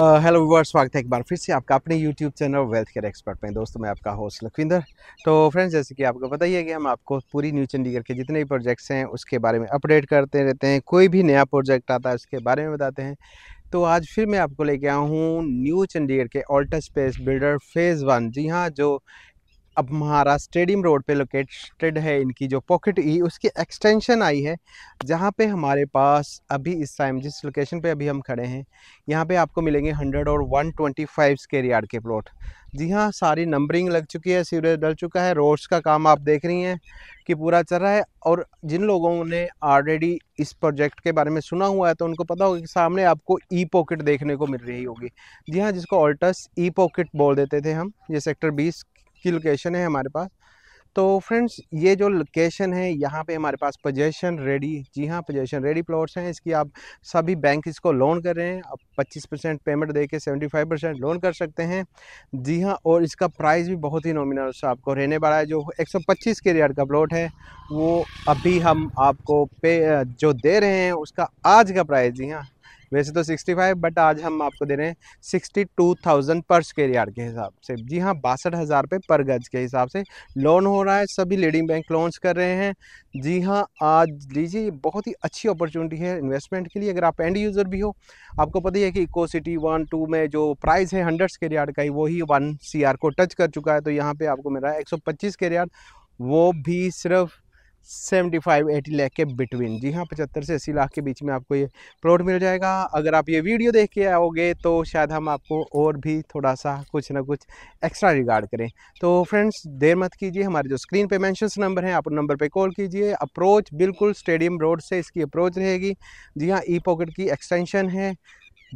hello uh, viewers स्वागत है एक बार फिर से आपका अपने YouTube channel wealth care expert में दोस्तों मैं आपका होस्ट लखविंदर तो फ्रेंड्स जैसे कि आपको पता ही है कि हम आपको पूरी न्यू चंडीगढ़ के जितने भी प्रोजेक्ट्स हैं उसके बारे में अपडेट करते रहते हैं कोई भी नया प्रोजेक्ट आता है उसके बारे में बताते हैं तो आज फिर मैं आपको लेके आया हूँ न्यू चंडीगढ़ के alter space builder phase one जी हाँ जो अब हमारा स्टेडियम रोड पे लोकेटेड है इनकी जो पॉकेट ई उसकी एक्सटेंशन आई है जहाँ पे हमारे पास अभी इस टाइम जिस लोकेशन पे अभी हम खड़े हैं यहाँ पे आपको मिलेंगे 100 और 125 ट्वेंटी स्केयर यार्ड के प्लॉट जी हाँ सारी नंबरिंग लग चुकी है सीवरेज डल चुका है रोड्स का काम आप देख रही हैं कि पूरा चल रहा है और जिन लोगों ने ऑलरेडी इस प्रोजेक्ट के बारे में सुना हुआ है तो उनको पता होगा कि सामने आपको ई पॉकेट देखने को मिल रही होगी जी हाँ जिसको ऑल्टस ई पॉकेट बोल देते थे हम ये सेक्टर बीस की लोकेशन है हमारे पास तो फ्रेंड्स ये जो लोकेशन है यहाँ पे हमारे पास पोजेशन रेडी जी हाँ पोजेशन रेडी प्लॉट्स हैं इसकी आप सभी बैंक इसको लोन कर रहे हैं आप 25 परसेंट पेमेंट दे के सेवेंटी फाइव परसेंट लोन कर सकते हैं जी हाँ और इसका प्राइस भी बहुत ही नॉमिनल से आपको रहने वाला है जो 125 के रेट का प्लॉट है वो अभी हम आपको पे जो दे रहे हैं उसका आज का प्राइस जी हाँ वैसे तो 65 बट आज हम आपको दे रहे हैं 62,000 पर स्क्वेयर यार्ड के हिसाब से जी हाँ बासठ हज़ार रुपये पर गज के हिसाब से लोन हो रहा है सभी लीडिंग बैंक लोन्स कर रहे हैं जी हाँ आज लीजिए बहुत ही अच्छी अपॉर्चुनिटी है इन्वेस्टमेंट के लिए अगर आप एंड यूज़र भी हो आपको पता ही है कि इको सिटी वन टू में जो प्राइस है हंड्रेड स्केर यार्ड का ही वही वन सी को टच कर चुका है तो यहाँ पर आपको मिल रहा है एक सौ पच्चीस वो भी सिर्फ सेवेंटी फाइव एटी लैख के बिटवीन जी हाँ पचहत्तर से अस्सी लाख के बीच में आपको ये प्लॉट मिल जाएगा अगर आप ये वीडियो देख के आओगे तो शायद हम आपको और भी थोड़ा सा कुछ ना कुछ एक्स्ट्रा रिगार्ड करें तो फ्रेंड्स देर मत कीजिए हमारे जो स्क्रीन पे मैंशंस नंबर हैं आप उन नंबर पर कॉल कीजिए अप्रोच बिल्कुल स्टेडियम रोड से इसकी अप्रोच रहेगी जी हाँ ई पॉकेट की एक्सटेंशन है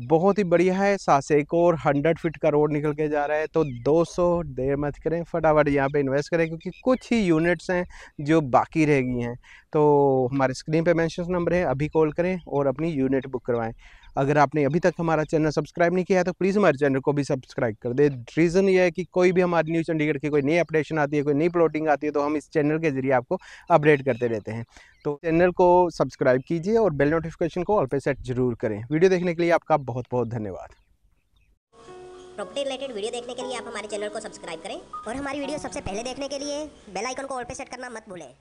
बहुत ही बढ़िया है सात से एक और हंड्रेड फिट का रोड निकल के जा रहा है तो 200 देर मत करें फटाफट यहाँ पे इन्वेस्ट करें क्योंकि कुछ ही यूनिट्स हैं जो बाकी रह गई हैं तो हमारे स्क्रीन पे मैंशन नंबर है अभी कॉल करें और अपनी यूनिट बुक करवाएं अगर आपने अभी तक हमारा चैनल सब्सक्राइब नहीं किया है तो प्लीज़ हमारे चैनल को भी सब्सक्राइब कर दे रीज़न ये है कि कोई भी हमारी न्यूज़ चंडीगढ़ की कोई नई अपडेशन आती है कोई नई प्लॉटिंग आती है तो हम इस चैनल के जरिए आपको अपडेट करते रहते हैं तो चैनल को सब्सक्राइब कीजिए और बेल नोटिफिकेशन को ऑल पे सेट जरूर करें वीडियो देखने के लिए आपका बहुत बहुत धन्यवाद प्रॉपर्टी रिलेटेड वीडियो देखने के लिए आप हमारे चैनल को सब्सक्राइब करें और हमारी वीडियो सबसे पहले देखने के लिए बेल आइकन को ऑल पे सेट करना मत भूलें